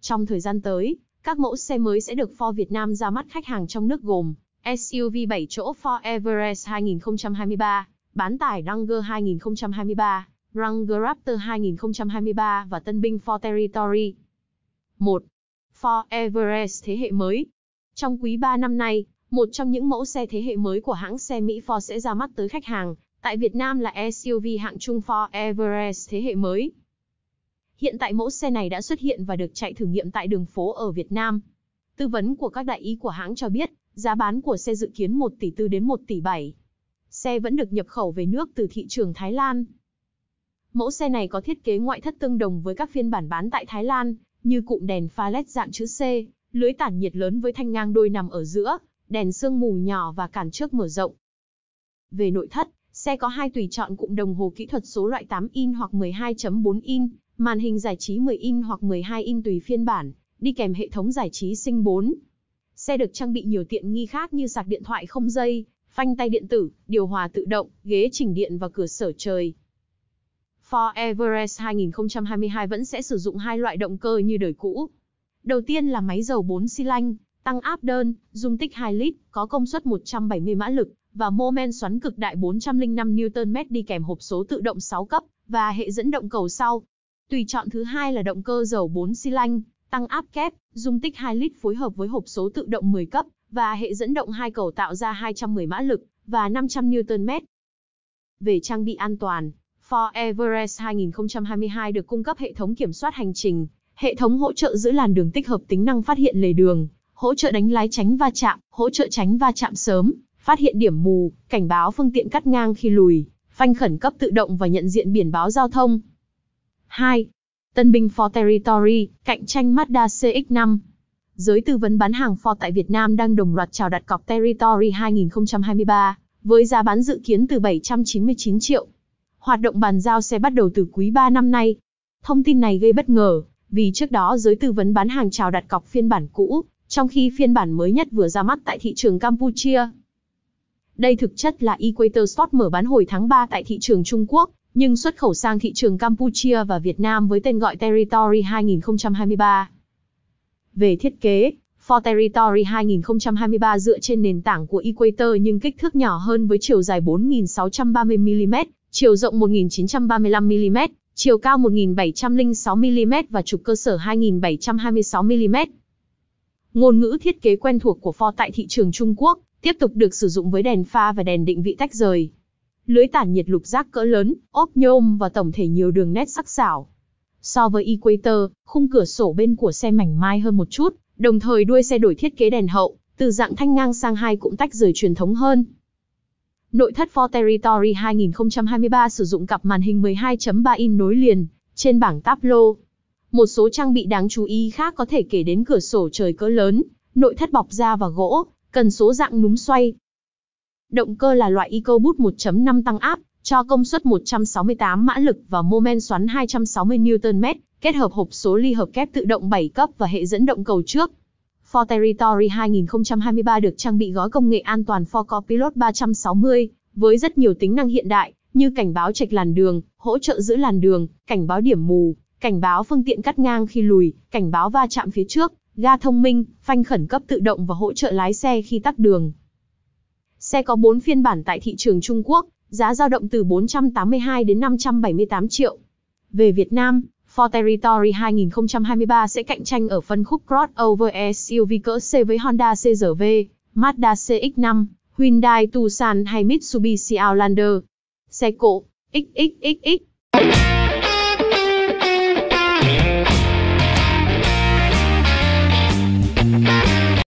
Trong thời gian tới, các mẫu xe mới sẽ được Ford Việt Nam ra mắt khách hàng trong nước gồm SUV 7 chỗ Ford Everest 2023, bán tải Ranger 2023, Ranger Raptor 2023 và tân binh Ford Territory. 1. Ford Everest thế hệ mới. Trong quý 3 năm nay, một trong những mẫu xe thế hệ mới của hãng xe Mỹ Ford sẽ ra mắt tới khách hàng Tại Việt Nam là SUV hạng trung Ford Everest thế hệ mới. Hiện tại mẫu xe này đã xuất hiện và được chạy thử nghiệm tại đường phố ở Việt Nam. Tư vấn của các đại ý của hãng cho biết, giá bán của xe dự kiến 1 tỷ 4 đến 1 tỷ 7. Xe vẫn được nhập khẩu về nước từ thị trường Thái Lan. Mẫu xe này có thiết kế ngoại thất tương đồng với các phiên bản bán tại Thái Lan, như cụm đèn pha LED dạng chữ C, lưới tản nhiệt lớn với thanh ngang đôi nằm ở giữa, đèn sương mù nhỏ và cản trước mở rộng. Về nội thất, Xe có hai tùy chọn cụm đồng hồ kỹ thuật số loại 8 in hoặc 12.4 in, màn hình giải trí 10 in hoặc 12 in tùy phiên bản, đi kèm hệ thống giải trí sinh 4. Xe được trang bị nhiều tiện nghi khác như sạc điện thoại không dây, phanh tay điện tử, điều hòa tự động, ghế chỉnh điện và cửa sở trời. Ford Everest 2022 vẫn sẽ sử dụng hai loại động cơ như đời cũ. Đầu tiên là máy dầu 4 xi lanh, tăng áp đơn, dung tích 2 lít, có công suất 170 mã lực, và mô men xoắn cực đại 405 Nm đi kèm hộp số tự động 6 cấp và hệ dẫn động cầu sau. Tùy chọn thứ hai là động cơ dầu 4 xi lanh, tăng áp kép, dung tích 2 lít phối hợp với hộp số tự động 10 cấp và hệ dẫn động hai cầu tạo ra 210 mã lực và 500 Nm. Về trang bị an toàn, Ford Everest 2022 được cung cấp hệ thống kiểm soát hành trình, hệ thống hỗ trợ giữ làn đường tích hợp tính năng phát hiện lề đường, hỗ trợ đánh lái tránh va chạm, hỗ trợ tránh va chạm sớm, phát hiện điểm mù, cảnh báo phương tiện cắt ngang khi lùi, phanh khẩn cấp tự động và nhận diện biển báo giao thông. 2. Tân binh Ford Territory, cạnh tranh Mazda CX-5. Giới tư vấn bán hàng Ford tại Việt Nam đang đồng loạt chào đặt cọc Territory 2023, với giá bán dự kiến từ 799 triệu. Hoạt động bàn giao sẽ bắt đầu từ quý 3 năm nay. Thông tin này gây bất ngờ, vì trước đó giới tư vấn bán hàng chào đặt cọc phiên bản cũ, trong khi phiên bản mới nhất vừa ra mắt tại thị trường Campuchia. Đây thực chất là Equator Sport mở bán hồi tháng 3 tại thị trường Trung Quốc, nhưng xuất khẩu sang thị trường Campuchia và Việt Nam với tên gọi Territory 2023. Về thiết kế, For Territory 2023 dựa trên nền tảng của Equator nhưng kích thước nhỏ hơn với chiều dài 4.630mm, chiều rộng 1.935mm, chiều cao 1.706mm và trục cơ sở 2.726mm. Ngôn ngữ thiết kế quen thuộc của Ford tại thị trường Trung Quốc tiếp tục được sử dụng với đèn pha và đèn định vị tách rời. Lưới tản nhiệt lục giác cỡ lớn, ốp nhôm và tổng thể nhiều đường nét sắc sảo. So với Equator, khung cửa sổ bên của xe mảnh mai hơn một chút, đồng thời đuôi xe đổi thiết kế đèn hậu, từ dạng thanh ngang sang hai cũng tách rời truyền thống hơn. Nội thất Ford Territory 2023 sử dụng cặp màn hình 12.3 in nối liền trên bảng táp-lô. Một số trang bị đáng chú ý khác có thể kể đến cửa sổ trời cỡ lớn, nội thất bọc da và gỗ, cần số dạng núm xoay. Động cơ là loại EcoBoost 1.5 tăng áp, cho công suất 168 mã lực và mô men xoắn 260 Nm, kết hợp hộp số ly hợp kép tự động 7 cấp và hệ dẫn động cầu trước. Ford Territory 2023 được trang bị gói công nghệ an toàn Ford Copilot 360, với rất nhiều tính năng hiện đại, như cảnh báo trạch làn đường, hỗ trợ giữ làn đường, cảnh báo điểm mù, cảnh báo phương tiện cắt ngang khi lùi, cảnh báo va chạm phía trước, ga thông minh, phanh khẩn cấp tự động và hỗ trợ lái xe khi tắt đường. Xe có 4 phiên bản tại thị trường Trung Quốc, giá dao động từ 482 đến 578 triệu. Về Việt Nam, Ford Territory 2023 sẽ cạnh tranh ở phân khúc crossover SUV cỡ C với Honda CR-V, Mazda CX-5, Hyundai Tucson hay Mitsubishi Outlander. Xe cộ, XXXX.